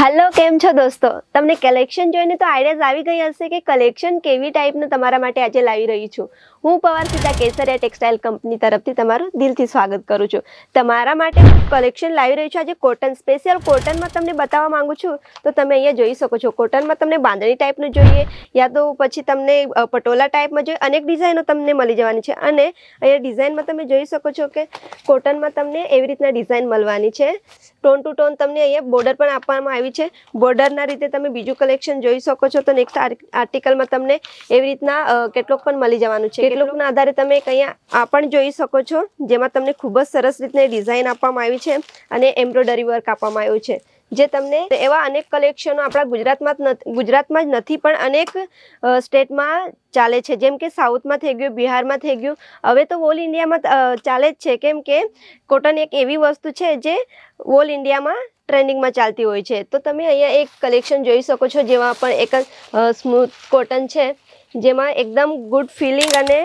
hello કેમ છો દોસ્તો તમને કલેક્શન જોઈને તો આઈડિયાઝ આવી ગઈ હશે કે કલેક્શન કેવી ટાઈપનું તમારા માટે આજે લાવી રહી છું હું પવાર સીતા કેસરિયા ટેક્સટાઇલ કંપની તરફથી તમારું દિલથી સ્વાગત કરું છું તમારા માટે કલેક્શન લાવી રહી છું આજે કોટન સ્પેશિયલ કોટનમાં તમને બતાવવા માંગુ છું તો તમે અહીંયા જોઈ શકો છો કોટનમાં તમને બાંધણી ટાઈપનું જોઈએ યા તો પછી તમને પટોલા ટાઈપમાં જોઈએ અનેક ડિઝાઇનો તમને મળી જવાની છે અને અહીંયા ડિઝાઇનમાં તમે જોઈ શકો છો કે કોટનમાં તમને એવી રીતના ડિઝાઇન મળવાની છે ટોન ટુ ટોન તમને અહીંયા બોર્ડર પણ આપવામાં આવી આવી છે બોર્ડરના રીતે તમે બીજું કલેક્શન જોઈ શકો છો તો નેક્સ્ટ આર્ટિકલમાં તમને એવી રીતના કેટલોક પણ મળી જવાનું છે કેટલોકના આધારે તમે કંઈ આ પણ જોઈ શકો છો જેમાં તમને ખૂબ જ સરસ રીતની ડિઝાઇન આપવામાં આવી છે અને એમ્બ્રોઇડરી વર્ક આપવામાં આવ્યું છે જે તમને એવા અનેક કલેક્શનો આપણા ગુજરાતમાં ગુજરાતમાં જ નથી પણ અનેક સ્ટેટમાં ચાલે છે જેમ કે સાઉથમાં થઈ ગયું બિહારમાં થઈ ગયું હવે તો ઓલ ઇન્ડિયામાં ચાલે જ છે કેમ કે કોટન એક એવી વસ્તુ છે જે ઓલ ઇન્ડિયામાં ટ્રેન્ડિંગમાં ચાલતી હોય છે તો તમે અહીંયા એક કલેક્શન જોઈ શકો છો જેમાં પણ એક સ્મૂથ કોટન છે જેમાં એકદમ ગુડ ફિલિંગ અને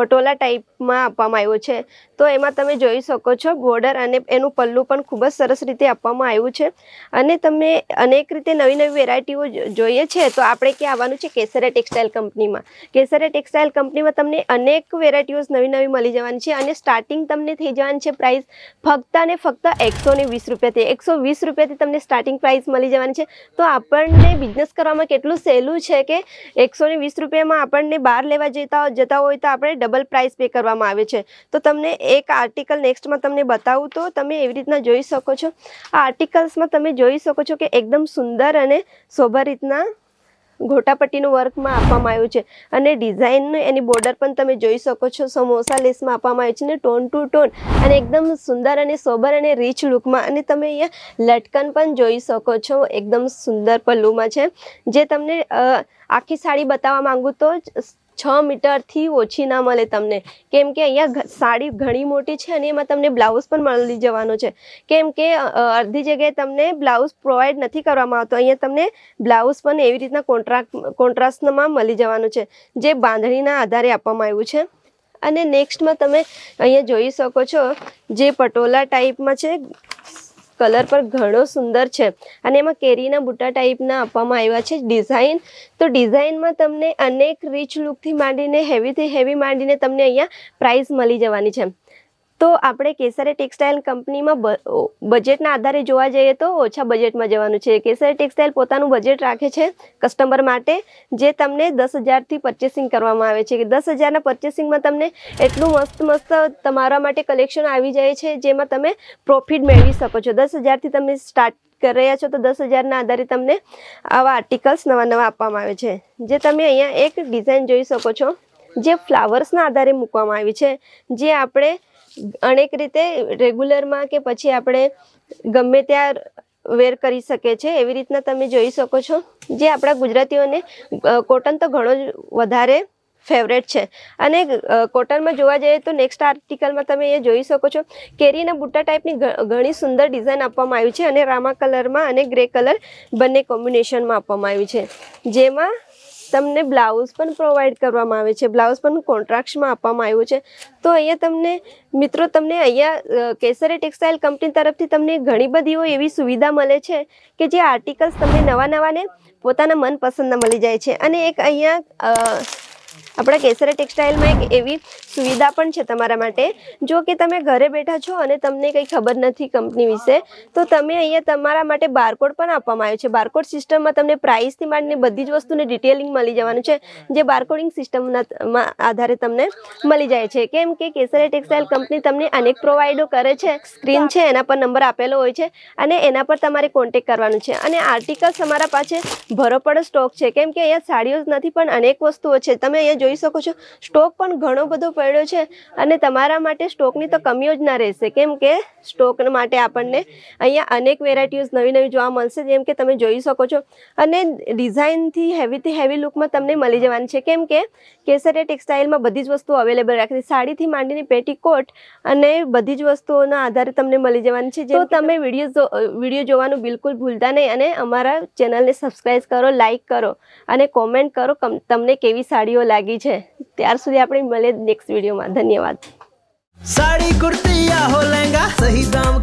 પટોલા ટાઈપ માં આપવામાં આવ્યો છે તો એમાં તમે જોઈ શકો છો બોર્ડર અને એનું પલ્લું પણ ખૂબ જ સરસ રીતે આપવામાં આવ્યું છે અને તમને અનેક રીતે નવી નવી વેરાયટીઓ જોઈએ છે તો આપણે ક્યાં આવવાનું છે કેસરે ટેક્સટાઇલ કંપનીમાં કેસરે ટેક્સટાઇલ કંપનીમાં તમને અનેક વેરાયટીઓ નવી નવી મળી જવાની છે અને સ્ટાર્ટિંગ તમને થઈ જવાની છે પ્રાઇસ ફક્ત અને ફક્ત એકસો ને વીસ રૂપિયાથી એકસો વીસ રૂપિયાથી તમને સ્ટાર્ટિંગ પ્રાઇસ મળી જવાની છે તો આપણને બિઝનેસ કરવામાં કેટલું સહેલું છે કે એકસો ને વીસ રૂપિયામાં આપણને બહાર લેવા જતા જતા હોય તો આપણે ડબલ પ્રાઇસ પે કરવા કરવામાં આવે છે તો તમને એક આર્ટિકલ નેક્સ્ટમાં તમને બતાવું તો તમે એવી રીતના જોઈ શકો છો આ આર્ટિકલ્સમાં તમે જોઈ શકો છો કે એકદમ સુંદર અને શોભા રીતના ઘોટાપટ્ટીનું વર્કમાં આપવામાં આવ્યું છે અને ડિઝાઇન એની બોર્ડર પણ તમે જોઈ શકો છો સમોસા લેસમાં આપવામાં આવ્યું છે ને ટોન ટુ ટોન અને એકદમ સુંદર અને સોબર અને રીચ લુકમાં અને તમે અહીંયા લટકન પણ જોઈ શકો છો એકદમ સુંદર પલ્લુમાં છે જે તમને આખી સાડી બતાવવા માંગુ તો છ મીટરથી ઓછી ના મળે તમને કેમ કે અહીંયા સાડી ઘણી મોટી છે અને એમાં તમને બ્લાઉઝ પણ મળી જવાનો છે કેમ કે અડધી જગ્યાએ તમને બ્લાઉઝ પ્રોવાઈડ નથી કરવામાં આવતો અહીંયા તમને બ્લાઉઝ પણ એવી રીતના કોન્ટ્રાક્ટ કોન્ટ્રાસ્ટમાં મળી જવાનું છે જે બાંધણીના આધારે આપવામાં આવ્યું છે અને નેક્સ્ટમાં તમે અહીંયા જોઈ શકો છો જે પટોલા ટાઈપમાં છે કલર પર ઘણો સુંદર છે અને એમાં કેરીના બુટ્ટા ટાઈપના આપવામાં આવ્યા છે ડિઝાઇન તો ડિઝાઇનમાં તમને અનેક રીચ લુકથી માંડીને હેવીથી હેવી માંડીને તમને અહીંયા પ્રાઇસ મળી જવાની છે તો આપણે કેસરે ટેક્સટાઇલ કંપનીમાં બજેટના આધારે જોવા જઈએ તો ઓછા બજેટમાં જવાનું છે કેસરે ટેક્સટાઇલ પોતાનું બજેટ રાખે છે કસ્ટમર માટે જે તમને દસ હજારથી પરચેસિંગ કરવામાં આવે છે કે દસ હજારના પરચેસિંગમાં તમને એટલું મસ્ત મસ્ત તમારા માટે કલેક્શન આવી જાય છે જેમાં તમે પ્રોફિટ મેળવી શકો છો દસ હજારથી તમે સ્ટાર્ટ કરી રહ્યા છો તો દસ હજારના આધારે તમને આવા આર્ટિકલ્સ નવા નવા આપવામાં આવે છે જે તમે અહીંયા એક ડિઝાઇન જોઈ શકો છો જે ફ્લાવર્સના આધારે મૂકવામાં આવી છે જે આપણે અનેક રીતે રેગ્યુલરમાં કે પછી આપણે ગમે ત્યાં વેર કરી શકે છે એવી રીતના તમે જોઈ શકો છો જે આપણા ગુજરાતીઓને કોટન તો ઘણો જ વધારે ફેવરેટ છે અને કોટનમાં જોવા જઈએ તો નેક્સ્ટ આર્ટિકલમાં તમે એ જોઈ શકો છો કેરીના બુટ્ટા ટાઈપની ઘણી સુંદર ડિઝાઇન આપવામાં આવી છે અને રામા કલરમાં અને ગ્રે કલર બંને કોમ્બિનેશનમાં આપવામાં આવ્યું છે જેમાં તમને બ્લાઉઝ પણ પ્રોવાઈડ કરવામાં આવે છે બ્લાઉઝ પણ કોન્ટ્રાક્ટમાં આપવામાં આવ્યું છે તો અહીંયા તમને મિત્રો તમને અહીંયા કેસરી ટેક્સટાઇલ કંપની તરફથી તમને ઘણી બધી એવી સુવિધા મળે છે કે જે આર્ટિકલ્સ તમને નવા નવાને પોતાના મનપસંદના મળી જાય છે અને એક અહીંયા અમારા કેસર ટેક્સટાઇલ માં એક એવી સુવિધા પણ છે તમારા માટે જો કે તમે ઘરે બેઠા છો અને તમને કંઈ ખબર નથી કંપની વિશે તો તમે અહીંયા તમારા માટે બારકોડ પણ આપવામાં આવ્યો છે બારકોડ સિસ્ટમ માં તમને પ્રાઇસ ની માન ને બધી જ વસ્તુ ની ડિટેલિંગ મળી જવાનું છે જે બારકોડિંગ સિસ્ટમ ના આધારે તમને મળી જાય છે કેમ કે કેસર ટેક્સટાઇલ કંપની તમને અનેક પ્રોવાઇડર કરે છે સ્ક્રીન છે એના પર નંબર આપેલા હોય છે અને એના પર તમારે કોન્ટેક્ટ કરવાનું છે અને આર્ટિકલ અમારા પાસે ભરોપડ સ્ટોક છે કેમ કે અહીંયા સાડીઓ જ નથી પણ અનેક વસ્તુઓ છે તમે અહીંયા જોઈ શકો છો સ્ટોક પણ ઘણો બધો પડ્યો છે અને તમારા માટે સ્ટોકની તો કમીઓ જ ના રહેશે કેમ કે સ્ટોક માટે આપણને અહીંયા અનેક વેરાયટીઝ નવી નવી જોવા મળશે જેમ કે તમે જોઈ શકો છો અને ડિઝાઇનથી હેવીથી હેવી લુકમાં તમને મળી જવાની છે કેમ કે કેસરિયા ટેક્સટાઇલમાં બધી જ વસ્તુઓ અવેલેબલ રાખી સાડીથી માંડીને પેટીકોટ અને બધી જ વસ્તુઓના આધારે તમને મળી જવાની છે તો તમે વિડીયો વિડીયો જોવાનું બિલકુલ ભૂલતા નહીં અને અમારા ચેનલને સબસ્ક્રાઈબ કરો લાઇક કરો અને કોમેન્ટ કરો તમને કેવી સાડીઓ લાગે લાગી છે ત્યાર સુધી આપણે મળે નેક્સ્ટ વિડીયોમાં ધન્યવાદ સાડી કુર્તી હો લહેંગા સહી દામ